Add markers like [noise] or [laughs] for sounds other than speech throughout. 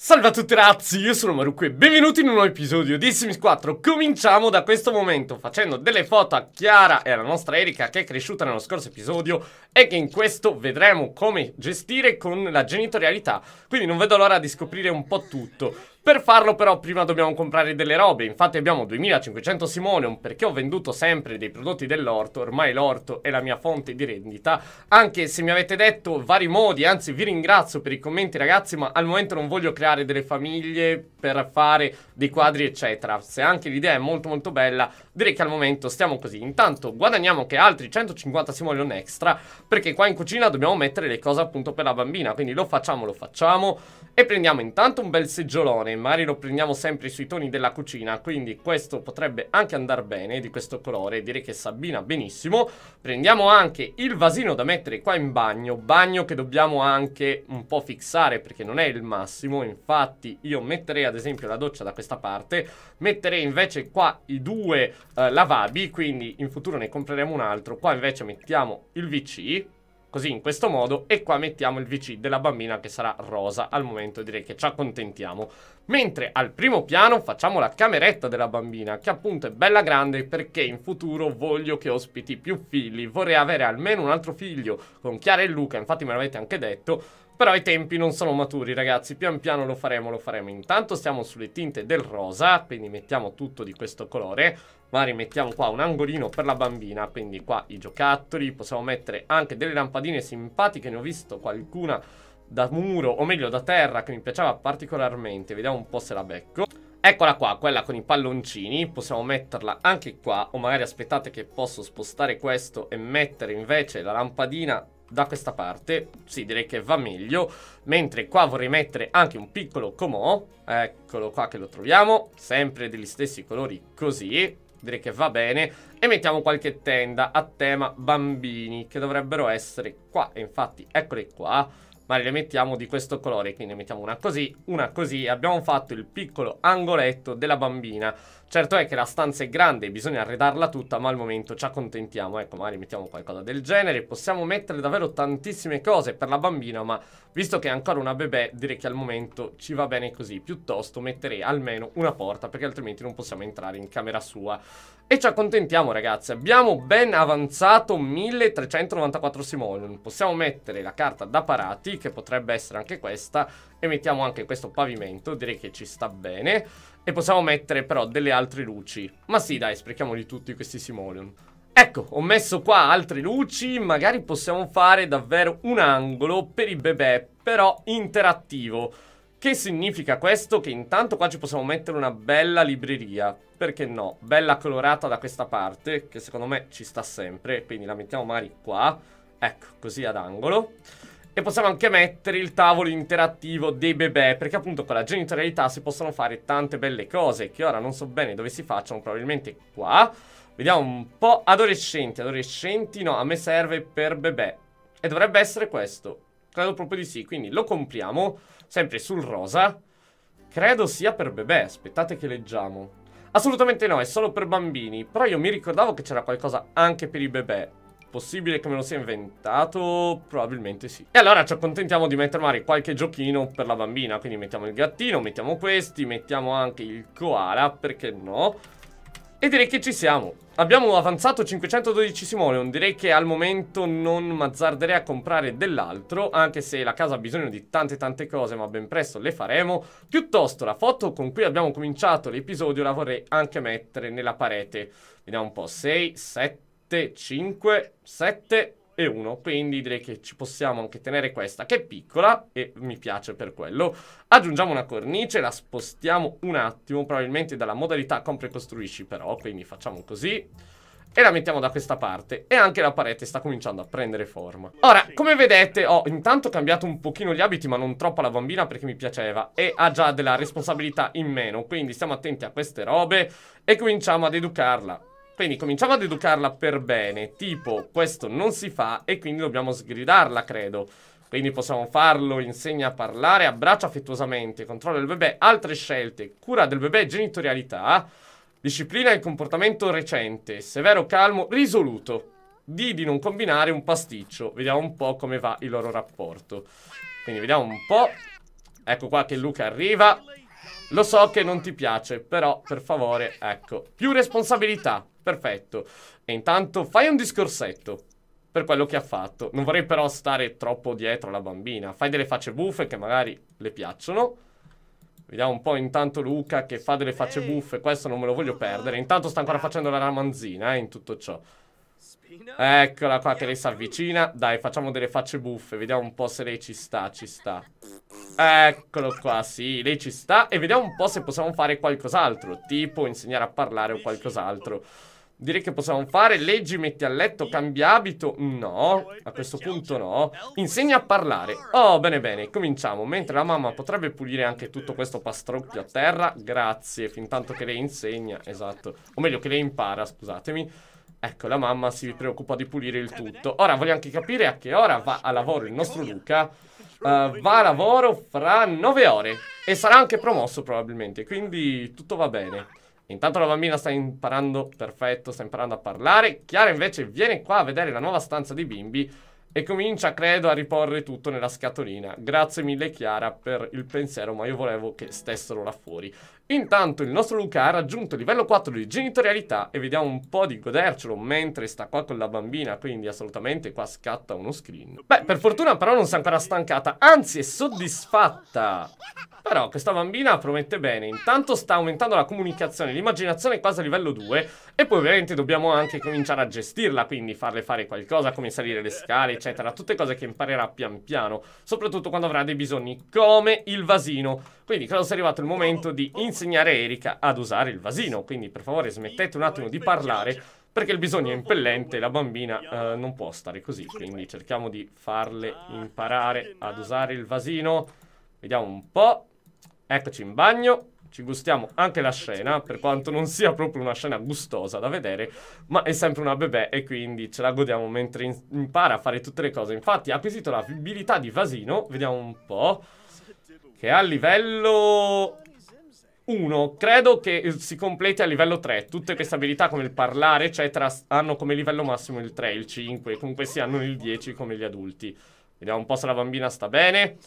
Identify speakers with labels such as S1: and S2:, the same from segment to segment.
S1: Salve a tutti ragazzi, io sono Marucco e benvenuti in un nuovo episodio di Sims 4 Cominciamo da questo momento facendo delle foto a Chiara e alla nostra Erika che è cresciuta nello scorso episodio E che in questo vedremo come gestire con la genitorialità Quindi non vedo l'ora di scoprire un po' tutto per farlo però prima dobbiamo comprare delle robe, infatti abbiamo 2500 simoneum perché ho venduto sempre dei prodotti dell'orto, ormai l'orto è la mia fonte di rendita, anche se mi avete detto vari modi, anzi vi ringrazio per i commenti ragazzi, ma al momento non voglio creare delle famiglie per fare dei quadri eccetera, se anche l'idea è molto molto bella, direi che al momento stiamo così, intanto guadagniamo che altri 150 simoleum extra perché qua in cucina dobbiamo mettere le cose appunto per la bambina, quindi lo facciamo, lo facciamo e prendiamo intanto un bel seggiolone Mari lo prendiamo sempre sui toni della cucina, quindi questo potrebbe anche andare bene di questo colore, direi che s'abbina benissimo. Prendiamo anche il vasino da mettere qua in bagno, bagno che dobbiamo anche un po' fissare perché non è il massimo, infatti io metterei ad esempio la doccia da questa parte, metterei invece qua i due eh, lavabi, quindi in futuro ne compreremo un altro, qua invece mettiamo il VC, così in questo modo e qua mettiamo il VC della bambina che sarà rosa al momento direi che ci accontentiamo Mentre al primo piano facciamo la cameretta della bambina, che appunto è bella grande perché in futuro voglio che ospiti più figli. Vorrei avere almeno un altro figlio con Chiara e Luca, infatti me l'avete anche detto. Però i tempi non sono maturi, ragazzi. Pian piano lo faremo, lo faremo. Intanto stiamo sulle tinte del rosa, quindi mettiamo tutto di questo colore. Ma rimettiamo qua un angolino per la bambina, quindi qua i giocattoli. Possiamo mettere anche delle lampadine simpatiche, ne ho visto qualcuna da muro, o meglio da terra, che mi piaceva particolarmente. Vediamo un po' se la becco. Eccola qua, quella con i palloncini, possiamo metterla anche qua, o magari aspettate che posso spostare questo e mettere invece la lampadina da questa parte, sì direi che va meglio, mentre qua vorrei mettere anche un piccolo comò, eccolo qua che lo troviamo, sempre degli stessi colori così, direi che va bene, e mettiamo qualche tenda a tema bambini, che dovrebbero essere qua, e infatti eccole qua, ma le mettiamo di questo colore, quindi mettiamo una così, una così, abbiamo fatto il piccolo angoletto della bambina Certo è che la stanza è grande e bisogna arredarla tutta, ma al momento ci accontentiamo. Ecco, magari mettiamo qualcosa del genere. Possiamo mettere davvero tantissime cose per la bambina, ma visto che è ancora una bebè, direi che al momento ci va bene così. Piuttosto metterei almeno una porta, perché altrimenti non possiamo entrare in camera sua. E ci accontentiamo, ragazzi. Abbiamo ben avanzato 1394 Simonium. Possiamo mettere la carta da parati, che potrebbe essere anche questa, e mettiamo anche questo pavimento. Direi che ci sta bene. E possiamo mettere però delle altre luci. Ma sì, dai, sprechiamoli tutti questi simoleon. Ecco, ho messo qua altre luci, magari possiamo fare davvero un angolo per i bebè, però interattivo. Che significa questo? Che intanto qua ci possiamo mettere una bella libreria, perché no? Bella colorata da questa parte, che secondo me ci sta sempre, quindi la mettiamo magari qua. Ecco, così ad angolo e possiamo anche mettere il tavolo interattivo dei bebè, perché appunto con la genitorialità si possono fare tante belle cose, che ora non so bene dove si facciano, probabilmente qua. Vediamo un po', adolescenti, adolescenti, no, a me serve per bebè. E dovrebbe essere questo, credo proprio di sì, quindi lo compriamo, sempre sul rosa. Credo sia per bebè, aspettate che leggiamo. Assolutamente no, è solo per bambini, però io mi ricordavo che c'era qualcosa anche per i bebè. Possibile che me lo sia inventato? Probabilmente sì. E allora ci accontentiamo di mettere magari qualche giochino per la bambina. Quindi mettiamo il gattino, mettiamo questi, mettiamo anche il koala, perché no? E direi che ci siamo. Abbiamo avanzato 512 Simoleon, direi che al momento non mazzarderei a comprare dell'altro, anche se la casa ha bisogno di tante tante cose, ma ben presto le faremo. Piuttosto la foto con cui abbiamo cominciato l'episodio la vorrei anche mettere nella parete. Vediamo un po', 6, 7... 7, 5, 7 e 1. Quindi direi che ci possiamo anche tenere questa che è piccola e mi piace per quello. Aggiungiamo una cornice, la spostiamo un attimo, probabilmente dalla modalità compra e costruisci però, quindi facciamo così e la mettiamo da questa parte e anche la parete sta cominciando a prendere forma. Ora, come vedete, ho intanto cambiato un pochino gli abiti ma non troppo alla bambina perché mi piaceva e ha già della responsabilità in meno, quindi stiamo attenti a queste robe e cominciamo ad educarla. Quindi cominciamo ad educarla per bene, tipo questo non si fa e quindi dobbiamo sgridarla, credo. Quindi possiamo farlo, insegna a parlare, abbraccia affettuosamente, controlla il bebè, altre scelte, cura del bebè, genitorialità, disciplina il comportamento recente, severo, calmo, risoluto. Di di non combinare un pasticcio. Vediamo un po' come va il loro rapporto. Quindi vediamo un po'. Ecco qua che Luca arriva. Lo so che non ti piace, però per favore, ecco, più responsabilità. Perfetto. E intanto fai un discorsetto per quello che ha fatto. Non vorrei però stare troppo dietro alla bambina. Fai delle facce buffe che magari le piacciono. Vediamo un po' intanto Luca che fa delle facce buffe. Questo non me lo voglio perdere. Intanto sta ancora facendo la ramanzina eh, in tutto ciò. Eccola qua che lei si avvicina. Dai, facciamo delle facce buffe. Vediamo un po' se lei ci sta, ci sta. Eccolo qua, sì, lei ci sta. E vediamo un po' se possiamo fare qualcos'altro. Tipo insegnare a parlare o qualcos'altro. Direi che possiamo fare Leggi, metti a letto, cambia abito No, a questo punto no Insegna a parlare Oh, bene bene, cominciamo Mentre la mamma potrebbe pulire anche tutto questo pastrocchio a terra Grazie, fin tanto che lei insegna Esatto, o meglio che lei impara, scusatemi Ecco, la mamma si preoccupa di pulire il tutto Ora voglio anche capire a che ora va a lavoro il nostro Luca Uh, va a lavoro fra nove ore e sarà anche promosso probabilmente, quindi tutto va bene. Intanto la bambina sta imparando, perfetto, sta imparando a parlare. Chiara invece viene qua a vedere la nuova stanza dei bimbi e comincia, credo, a riporre tutto nella scatolina. Grazie mille Chiara per il pensiero, ma io volevo che stessero là fuori. Intanto il nostro Luca ha raggiunto il livello 4 di genitorialità e vediamo un po' di godercelo mentre sta qua con la bambina, quindi assolutamente qua scatta uno screen. Beh, per fortuna però non si è ancora stancata, anzi è soddisfatta. Però questa bambina promette bene, intanto sta aumentando la comunicazione, l'immaginazione quasi a livello 2 e poi ovviamente dobbiamo anche cominciare a gestirla, quindi farle fare qualcosa come salire le scale, eccetera, tutte cose che imparerà pian piano, soprattutto quando avrà dei bisogni come il vasino. Quindi credo sia arrivato il momento di oh, oh, oh. insegnare Erika ad usare il vasino. Quindi per favore smettete un attimo di parlare perché il bisogno è impellente e la bambina eh, non può stare così. Quindi cerchiamo di farle imparare ad usare il vasino. Vediamo un po'. Eccoci in bagno ci gustiamo anche la scena, per quanto non sia proprio una scena gustosa da vedere, ma è sempre una bebè e quindi ce la godiamo mentre impara a fare tutte le cose. Infatti ha acquisito l'abilità di vasino, vediamo un po'. Che è a livello 1. Credo che si completi a livello 3. Tutte queste abilità come il parlare, eccetera, hanno come livello massimo il 3, il 5. Comunque si hanno il 10 come gli adulti. Vediamo un po' se la bambina sta bene.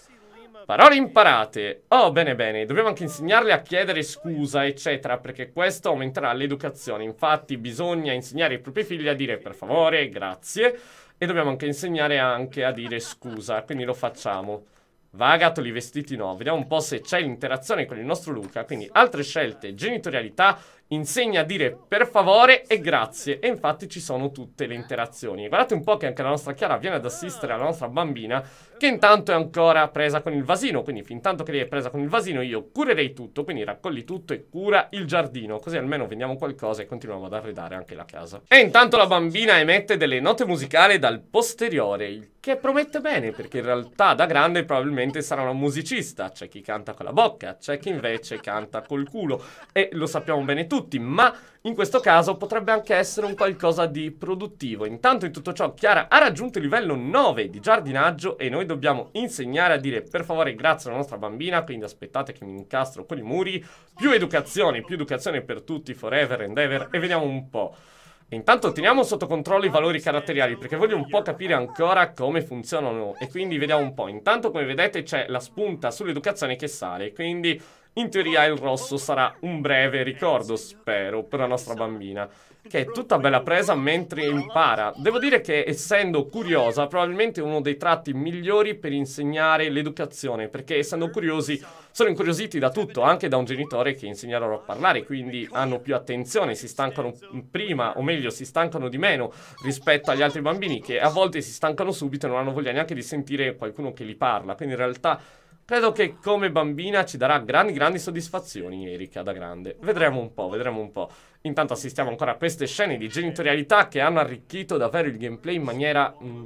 S1: Parole imparate. Oh, bene, bene. Dobbiamo anche insegnarle a chiedere scusa, eccetera, perché questo aumenterà l'educazione. Infatti, bisogna insegnare ai propri figli a dire per favore, grazie. E dobbiamo anche insegnare anche a dire scusa. Quindi lo facciamo. Va a Gatoli vestiti no. Vediamo un po' se c'è l'interazione con il nostro Luca. Quindi altre scelte, genitorialità insegna a dire per favore e grazie e infatti ci sono tutte le interazioni. Guardate un po' che anche la nostra Chiara viene ad assistere alla nostra bambina che intanto è ancora presa con il vasino, quindi fin tanto che lei è presa con il vasino io curerei tutto, quindi raccogli tutto e cura il giardino, così almeno vendiamo qualcosa e continuiamo ad arredare anche la casa. E intanto la bambina emette delle note musicali dal posteriore, il che promette bene perché in realtà da grande probabilmente sarà una musicista, c'è chi canta con la bocca, c'è chi invece canta col culo e lo sappiamo bene tutti tutti, ma in questo caso potrebbe anche essere un qualcosa di produttivo. Intanto in tutto ciò Chiara ha raggiunto il livello 9 di giardinaggio e noi dobbiamo insegnare a dire per favore grazie alla nostra bambina, quindi aspettate che mi incastro con i muri, più educazione, più educazione per tutti, forever and ever e vediamo un po'. Intanto teniamo sotto controllo i valori caratteriali perché voglio un po' capire ancora come funzionano e quindi vediamo un po'. Intanto come vedete c'è la spunta sull'educazione che sale, quindi in teoria il rosso sarà un breve ricordo, spero, per la nostra bambina, che è tutta bella presa mentre impara. Devo dire che, essendo curiosa, probabilmente uno dei tratti migliori per insegnare l'educazione, perché essendo curiosi sono incuriositi da tutto, anche da un genitore che insegna loro a parlare, quindi hanno più attenzione, si stancano prima, o meglio, si stancano di meno rispetto agli altri bambini, che a volte si stancano subito e non hanno voglia neanche di sentire qualcuno che li parla. Quindi in realtà Credo che come bambina ci darà grandi, grandi soddisfazioni Erika da grande. Vedremo un po', vedremo un po'. Intanto assistiamo ancora a queste scene di genitorialità che hanno arricchito davvero il gameplay in maniera mh, mm,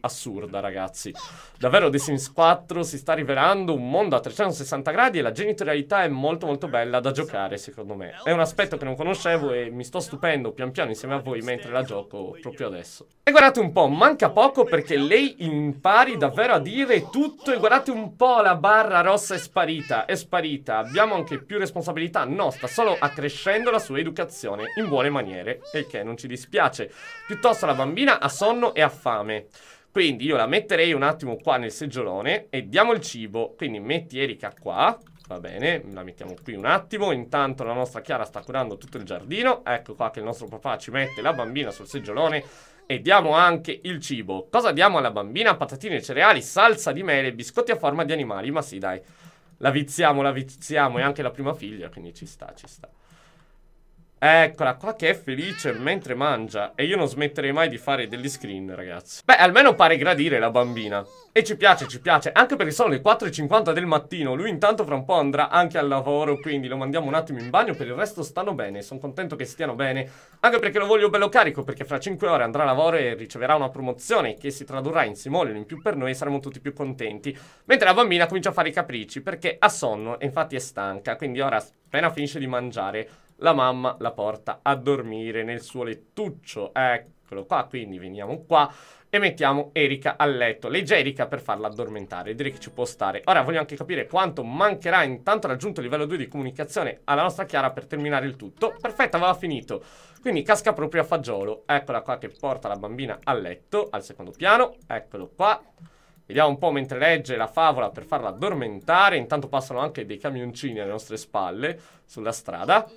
S1: assurda, ragazzi. Davvero The Sims 4 si sta rivelando un mondo a 360 gradi e la genitorialità è molto molto bella da giocare, secondo me. È un aspetto che non conoscevo e mi sto stupendo pian piano insieme a voi mentre la gioco proprio adesso. E guardate un po', manca poco perché lei impari davvero a dire tutto e guardate un po' la barra rossa è sparita, è sparita. Abbiamo anche più responsabilità, no, sta solo accrescendo la sua educazione alimentazione in buone maniere, il che non ci dispiace. Piuttosto la bambina ha sonno e ha fame. Quindi io la metterei un attimo qua nel seggiolone e diamo il cibo. Quindi metti Erika qua. Va bene, la mettiamo qui un attimo Intanto la nostra Chiara sta curando tutto il giardino Ecco qua che il nostro papà ci mette la bambina sul seggiolone E diamo anche il cibo Cosa diamo alla bambina? Patatine, cereali, salsa di mele, biscotti a forma di animali Ma sì dai, la viziamo, la viziamo È anche la prima figlia, quindi ci sta, ci sta Eccola qua che è felice mentre mangia E io non smetterei mai di fare degli screen ragazzi Beh almeno pare gradire la bambina E ci piace ci piace Anche perché sono le 4.50 del mattino Lui intanto fra un po' andrà anche al lavoro Quindi lo mandiamo un attimo in bagno Per il resto stanno bene Sono contento che stiano bene Anche perché lo voglio bello carico Perché fra 5 ore andrà a lavoro e riceverà una promozione Che si tradurrà in simoleon in più per noi E saremo tutti più contenti Mentre la bambina comincia a fare i capricci Perché ha sonno e infatti è stanca Quindi ora appena finisce di mangiare la mamma la porta a dormire nel suo lettuccio. Eccolo qua, quindi veniamo qua e mettiamo Erika a letto. Legge Erika per farla addormentare, direi che ci può stare. Ora voglio anche capire quanto mancherà intanto raggiunto il livello 2 di comunicazione alla nostra Chiara per terminare il tutto. Perfetto, aveva finito. Quindi casca proprio a fagiolo. Eccola qua che porta la bambina a letto, al secondo piano. Eccolo qua. Vediamo un po' mentre legge la favola per farla addormentare. Intanto passano anche dei camioncini alle nostre spalle sulla strada.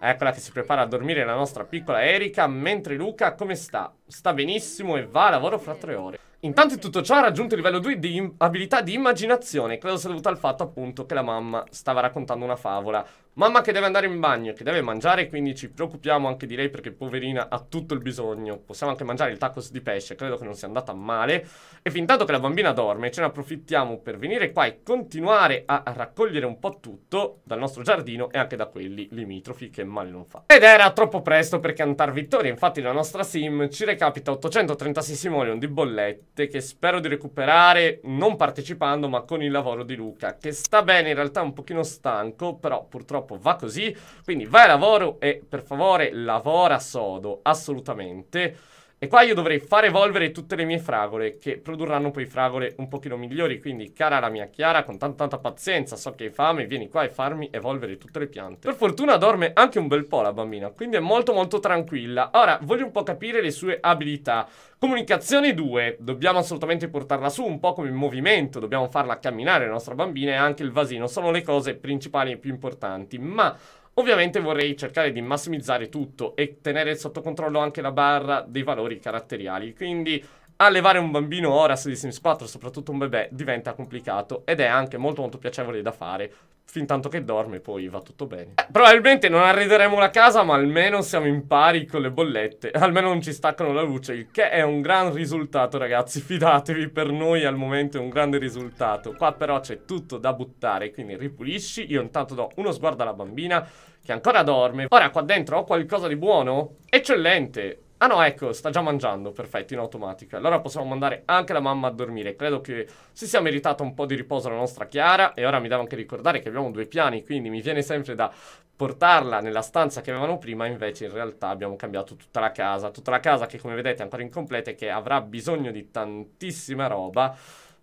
S1: Eccola che si prepara a dormire la nostra piccola Erika, mentre Luca come sta? Sta benissimo e va a lavoro fra tre ore. Intanto in tutto ciò ha raggiunto il livello 2 di abilità di immaginazione, credo sia dovuto al fatto appunto che la mamma stava raccontando una favola Mamma che deve andare in bagno, e che deve mangiare, quindi ci preoccupiamo anche di lei perché poverina ha tutto il bisogno. Possiamo anche mangiare il tacos di pesce, credo che non sia andata male. E fin tanto che la bambina dorme, ce ne approfittiamo per venire qua e continuare a raccogliere un po' tutto dal nostro giardino e anche da quelli limitrofi che male non fa. Ed era troppo presto per cantar vittoria, infatti la nostra sim ci recapita 836 simoleon di bollette che spero di recuperare non partecipando ma con il lavoro di Luca, che sta bene in realtà un pochino stanco, però purtroppo purtroppo va così. Quindi vai a lavoro e per favore lavora sodo, assolutamente. E qua io dovrei far evolvere tutte le mie fragole, che produrranno poi fragole un pochino migliori. Quindi, cara la mia Chiara, con tanta tanta pazienza, so che hai fame, vieni qua e farmi evolvere tutte le piante. Per fortuna dorme anche un bel po' la bambina, quindi è molto molto tranquilla. Ora, voglio un po' capire le sue abilità. Comunicazione 2, dobbiamo assolutamente portarla su, un po' come movimento, dobbiamo farla camminare la nostra bambina e anche il vasino, sono le cose principali e più importanti. Ma Ovviamente vorrei cercare di massimizzare tutto e tenere sotto controllo anche la barra dei valori caratteriali, quindi allevare un bambino ora su di Sims 4, soprattutto un bebè, diventa complicato ed è anche molto molto piacevole da fare fin tanto che dorme, poi va tutto bene. Eh, probabilmente non arrederemo la casa, ma almeno siamo in pari con le bollette. [laughs] Almeno non ci staccano la luce, il che è un gran risultato, ragazzi. [laughs] Fidatevi, per noi al momento è un grande risultato. Qua però c'è tutto da buttare, quindi ripulisci. Io intanto do uno sguardo alla bambina, che ancora dorme. Ora qua dentro ho qualcosa di buono? Eccellente! Ah no, ecco, sta già mangiando, perfetto, in automatico. Allora possiamo mandare anche la mamma a dormire. Credo che si sia meritata un po' di riposo la nostra Chiara. E ora mi devo anche ricordare che abbiamo due piani, quindi mi viene sempre da portarla nella stanza che avevano prima, invece in realtà abbiamo cambiato tutta la casa. Tutta la casa che come vedete è ancora incompleta e che avrà bisogno di tantissima roba.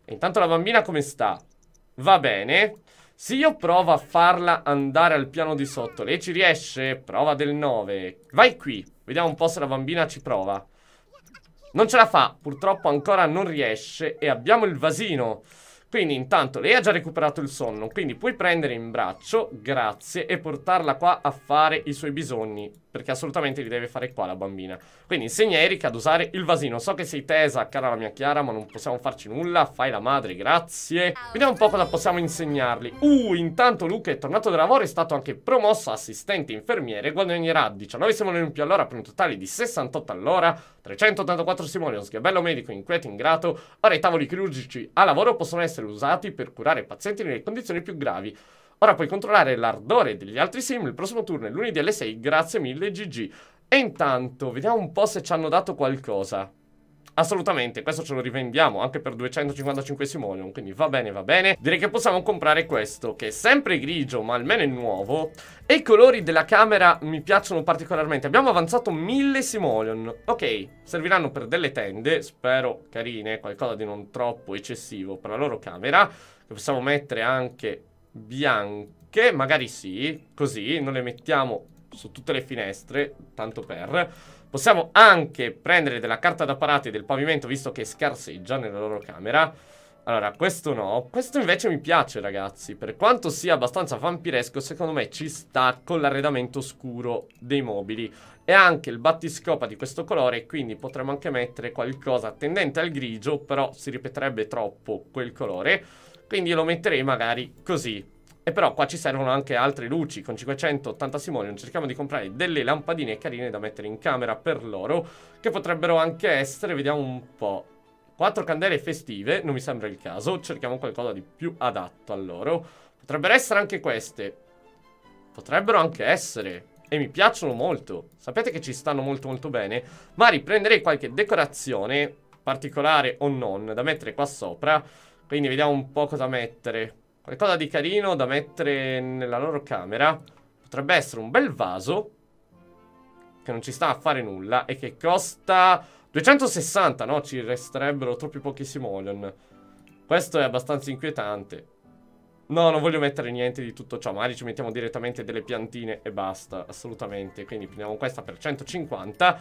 S1: E intanto la bambina come sta? Va bene. Se io provo a farla andare al piano di sotto, lei ci riesce? Prova del 9. Vai qui. Vediamo un po' se la bambina ci prova. Non ce la fa, purtroppo ancora non riesce e abbiamo il vasino. Quindi intanto lei ha già recuperato il sonno, quindi puoi prendere in braccio, grazie, e portarla qua a fare i suoi bisogni perché assolutamente li deve fare qua la bambina. Quindi insegna Erika ad usare il vasino. So che sei tesa, cara la mia Chiara, ma non possiamo farci nulla. Fai la madre, grazie. Vediamo un po' cosa possiamo insegnarli. Uh, intanto Luca è tornato da lavoro, è stato anche promosso assistente infermiere. Guadagnerà 19 simoni in più all'ora per un totale di 68 all'ora. 384 simoni, un sgabello medico inquieto, ingrato. Ora i tavoli chirurgici a lavoro possono essere usati per curare pazienti nelle condizioni più gravi. Ora puoi controllare l'ardore degli altri sim il prossimo turno, è lunedì alle 6. Grazie mille, GG. E intanto, vediamo un po' se ci hanno dato qualcosa. Assolutamente, questo ce lo rivendiamo anche per 255 Simonium, quindi va bene, va bene. Direi che possiamo comprare questo, che è sempre grigio, ma almeno è nuovo. E i colori della camera mi piacciono particolarmente. Abbiamo avanzato 1000 Simoleon. Ok, serviranno per delle tende, spero carine, qualcosa di non troppo eccessivo per la loro camera. Che possiamo mettere anche bianche, magari sì, così, non le mettiamo su tutte le finestre, tanto per... Possiamo anche prendere della carta da parati del pavimento, visto che scarseggia nella loro camera. Allora, questo no. Questo invece mi piace, ragazzi. Per quanto sia abbastanza vampiresco, secondo me ci sta con l'arredamento scuro dei mobili. E anche il battiscopa di questo colore, quindi potremmo anche mettere qualcosa tendente al grigio, però si ripeterebbe troppo quel colore. Quindi lo metterei magari così. E però qua ci servono anche altre luci. Con 580 simoleon cerchiamo di comprare delle lampadine carine da mettere in camera per loro. Che potrebbero anche essere, vediamo un po'. Quattro candele festive, non mi sembra il caso. Cerchiamo qualcosa di più adatto a loro. Potrebbero essere anche queste. Potrebbero anche essere. E mi piacciono molto. Sapete che ci stanno molto molto bene. Ma riprenderei qualche decorazione, particolare o non, da mettere qua sopra. Quindi vediamo un po' cosa mettere. Qualcosa di carino da mettere nella loro camera. Potrebbe essere un bel vaso. Che non ci sta a fare nulla. E che costa 260, no? Ci resterebbero troppi pochi Simoleon. Questo è abbastanza inquietante. No, non voglio mettere niente di tutto ciò. Magari ci mettiamo direttamente delle piantine e basta. Assolutamente. Quindi prendiamo questa per 150.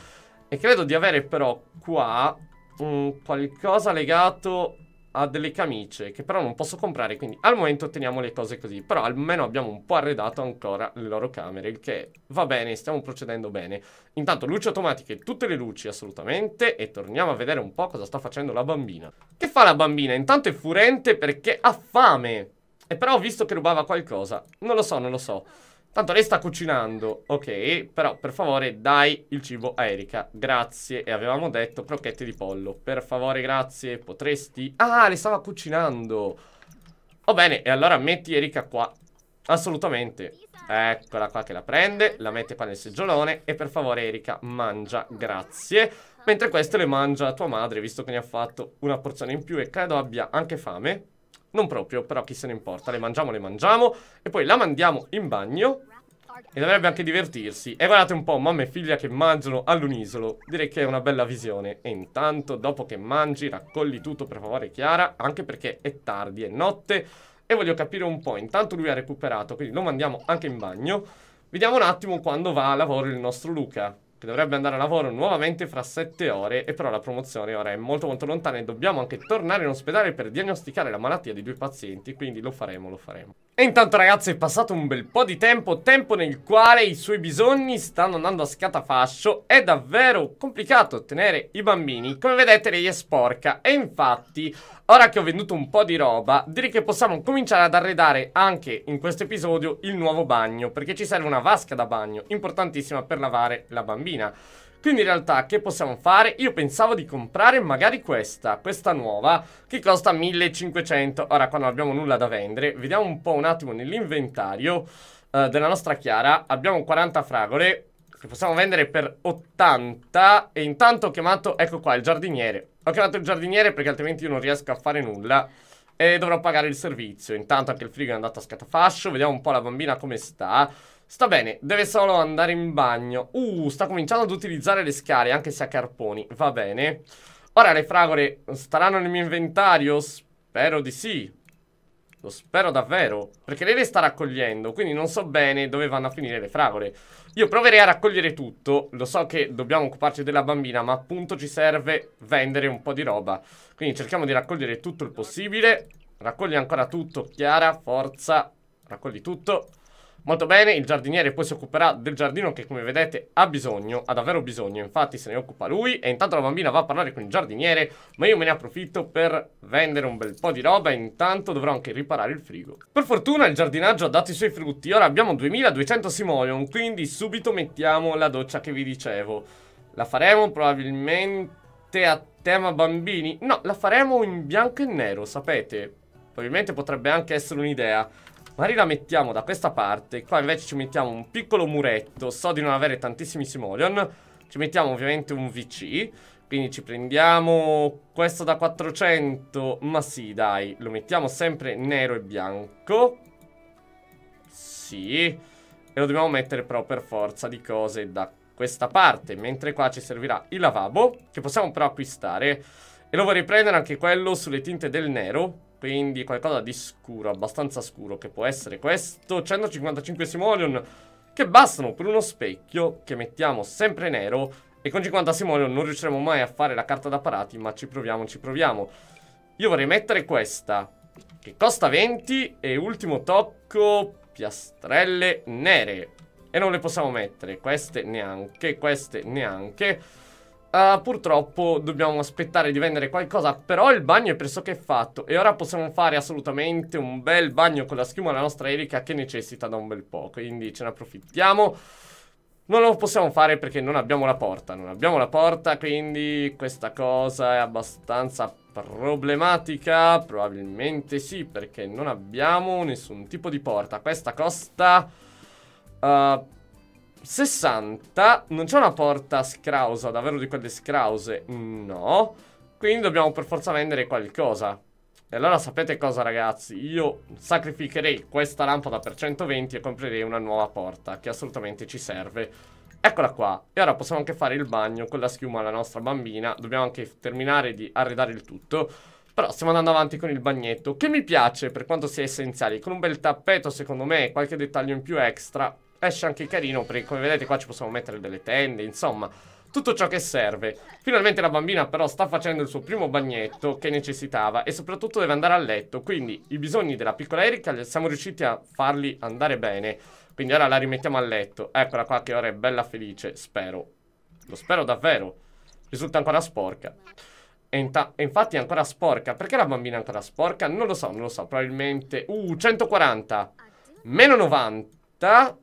S1: E credo di avere però qua... Mh, qualcosa legato ha delle camicie che però non posso comprare, quindi al momento teniamo le cose così, però almeno abbiamo un po' arredato ancora le loro camere, il che va bene, stiamo procedendo bene. Intanto luci automatiche, tutte le luci assolutamente, e torniamo a vedere un po' cosa sta facendo la bambina. Che fa la bambina? Intanto è furente perché ha fame, e però ho visto che rubava qualcosa, non lo so, non lo so. Tanto lei sta cucinando, ok, però per favore dai il cibo a Erika, grazie. E avevamo detto crocchette di pollo, per favore grazie, potresti... Ah, le stava cucinando! Va oh, bene, e allora metti Erika qua, assolutamente. Eccola qua che la prende, la mette qua nel seggiolone e per favore Erika mangia, grazie. Mentre queste le mangia tua madre, visto che ne ha fatto una porzione in più e credo abbia anche fame. Non proprio, però chi se ne importa. Le mangiamo, le mangiamo. E poi la mandiamo in bagno. E dovrebbe anche divertirsi. E guardate un po', mamma e figlia che mangiano all'unisolo. Direi che è una bella visione. E intanto, dopo che mangi, raccogli tutto per favore, Chiara. Anche perché è tardi, è notte. E voglio capire un po'. Intanto lui ha recuperato, quindi lo mandiamo anche in bagno. Vediamo un attimo quando va a lavoro il nostro Luca che dovrebbe andare a lavoro nuovamente fra 7 ore e però la promozione ora è molto molto lontana e dobbiamo anche tornare in ospedale per diagnosticare la malattia di due pazienti, quindi lo faremo, lo faremo. E intanto ragazzi è passato un bel po' di tempo, tempo nel quale i suoi bisogni stanno andando a scatafascio, è davvero complicato ottenere i bambini, come vedete lei è sporca e infatti ora che ho venduto un po' di roba direi che possiamo cominciare ad arredare anche in questo episodio il nuovo bagno perché ci serve una vasca da bagno importantissima per lavare la bambina carina. Quindi in realtà che possiamo fare? Io pensavo di comprare magari questa, questa nuova, che costa 1500. Ora qua non abbiamo nulla da vendere, vediamo un po' un attimo nell'inventario eh, della nostra Chiara. Abbiamo 40 fragole, che possiamo vendere per 80 e intanto ho chiamato, ecco qua, il giardiniere. Ho chiamato il giardiniere perché altrimenti io non riesco a fare nulla e dovrò pagare il servizio. Intanto anche il frigo è andato a scatafascio, vediamo un po' la bambina come sta. Sta bene, deve solo andare in bagno. Uh, sta cominciando ad utilizzare le scale, anche se a carponi. Va bene. Ora le fragole staranno nel mio inventario? Spero di sì. Lo spero davvero. Perché lei le sta raccogliendo, quindi non so bene dove vanno a finire le fragole. Io proverei a raccogliere tutto. Lo so che dobbiamo occuparci della bambina, ma appunto ci serve vendere un po' di roba. Quindi cerchiamo di raccogliere tutto il possibile. Raccogli ancora tutto, Chiara, forza. Raccogli tutto. Molto bene, il giardiniere poi si occuperà del giardino che come vedete ha bisogno, ha davvero bisogno, infatti se ne occupa lui e intanto la bambina va a parlare con il giardiniere, ma io me ne approfitto per vendere un bel po' di roba e intanto dovrò anche riparare il frigo. Per fortuna il giardinaggio ha dato i suoi frutti, ora abbiamo 2200 simoleon, quindi subito mettiamo la doccia che vi dicevo. La faremo probabilmente a tema bambini, no, la faremo in bianco e nero, sapete? Probabilmente potrebbe anche essere un'idea. Magari la mettiamo da questa parte Qua invece ci mettiamo un piccolo muretto So di non avere tantissimi simoleon Ci mettiamo ovviamente un VC Quindi ci prendiamo questo da 400 Ma sì, dai Lo mettiamo sempre nero e bianco Sì E lo dobbiamo mettere però per forza di cose da questa parte Mentre qua ci servirà il lavabo Che possiamo però acquistare E lo vorrei prendere anche quello sulle tinte del nero quindi qualcosa di scuro, abbastanza scuro, che può essere questo 155 simoleon, che bastano per uno specchio che mettiamo sempre nero, e con 50 simoleon non riusciremo mai a fare la carta da parati, ma ci proviamo, ci proviamo. Io vorrei mettere questa, che costa 20, e ultimo tocco, piastrelle nere. E non le possiamo mettere, queste neanche, queste neanche... Uh, purtroppo dobbiamo aspettare di vendere qualcosa, però il bagno è pressoché fatto e ora possiamo fare assolutamente un bel bagno con la schiuma alla nostra elica che necessita da un bel po', quindi ce ne approfittiamo. Non lo possiamo fare perché non abbiamo la porta, non abbiamo la porta, quindi questa cosa è abbastanza problematica, probabilmente sì, perché non abbiamo nessun tipo di porta. Questa costa... Uh, 60. Non c'è una porta scrausa, davvero di quelle scrause? No. Quindi dobbiamo per forza vendere qualcosa. E allora sapete cosa ragazzi? Io sacrificherei questa lampada per 120 e comprerei una nuova porta che assolutamente ci serve. Eccola qua. E ora possiamo anche fare il bagno con la schiuma alla nostra bambina. Dobbiamo anche terminare di arredare il tutto. Però stiamo andando avanti con il bagnetto, che mi piace per quanto sia essenziale. Con un bel tappeto, secondo me, e qualche dettaglio in più extra, esce anche carino perché come vedete qua ci possiamo mettere delle tende, insomma tutto ciò che serve. Finalmente la bambina però sta facendo il suo primo bagnetto che necessitava e soprattutto deve andare a letto, quindi i bisogni della piccola Erika siamo riusciti a farli andare bene, quindi ora la rimettiamo a letto. Eccola qua che ora è bella felice, spero. Lo spero davvero. Risulta ancora sporca. E, inta- e infatti è ancora sporca. Perché la bambina è ancora sporca? Non lo so, non lo so. Probabilmente... Uh, 140. Meno 90.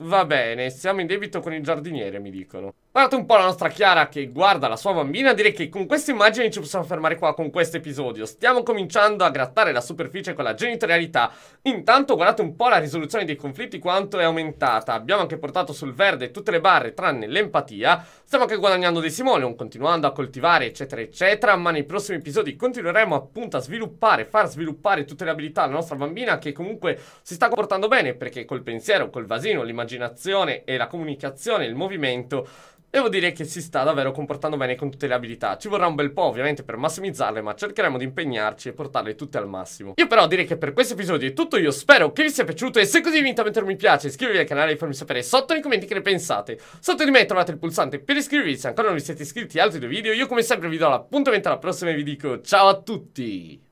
S1: Va bene, siamo in debito con il giardiniere, mi dicono. Guardate un po' la nostra Chiara che guarda la sua bambina, direi che con queste immagini ci possiamo fermare qua con questo episodio. Stiamo cominciando a grattare la superficie con la genitorialità. Intanto guardate un po' la risoluzione dei conflitti quanto è aumentata. Abbiamo anche portato sul verde tutte le barre tranne l'empatia. Stiamo anche guadagnando dei Simone, continuando a coltivare eccetera eccetera, ma nei prossimi episodi continueremo appunto a sviluppare, far sviluppare tutte le abilità alla nostra bambina che comunque si sta comportando bene perché col pensiero, col vasino, l'immaginazione e la comunicazione, il movimento Devo dire che si sta davvero comportando bene con tutte le abilità, ci vorrà un bel po' ovviamente per massimizzarle ma cercheremo di impegnarci e portarle tutte al massimo. Io però direi che per questo episodio è tutto, io spero che vi sia piaciuto e se così vi a mettere un mi piace iscrivetevi al canale e farmi sapere sotto nei commenti che ne pensate. Sotto di me trovate il pulsante per iscrivervi se ancora non vi siete iscritti a altri due video, io come sempre vi do l'appuntamento alla prossima e vi dico ciao a tutti!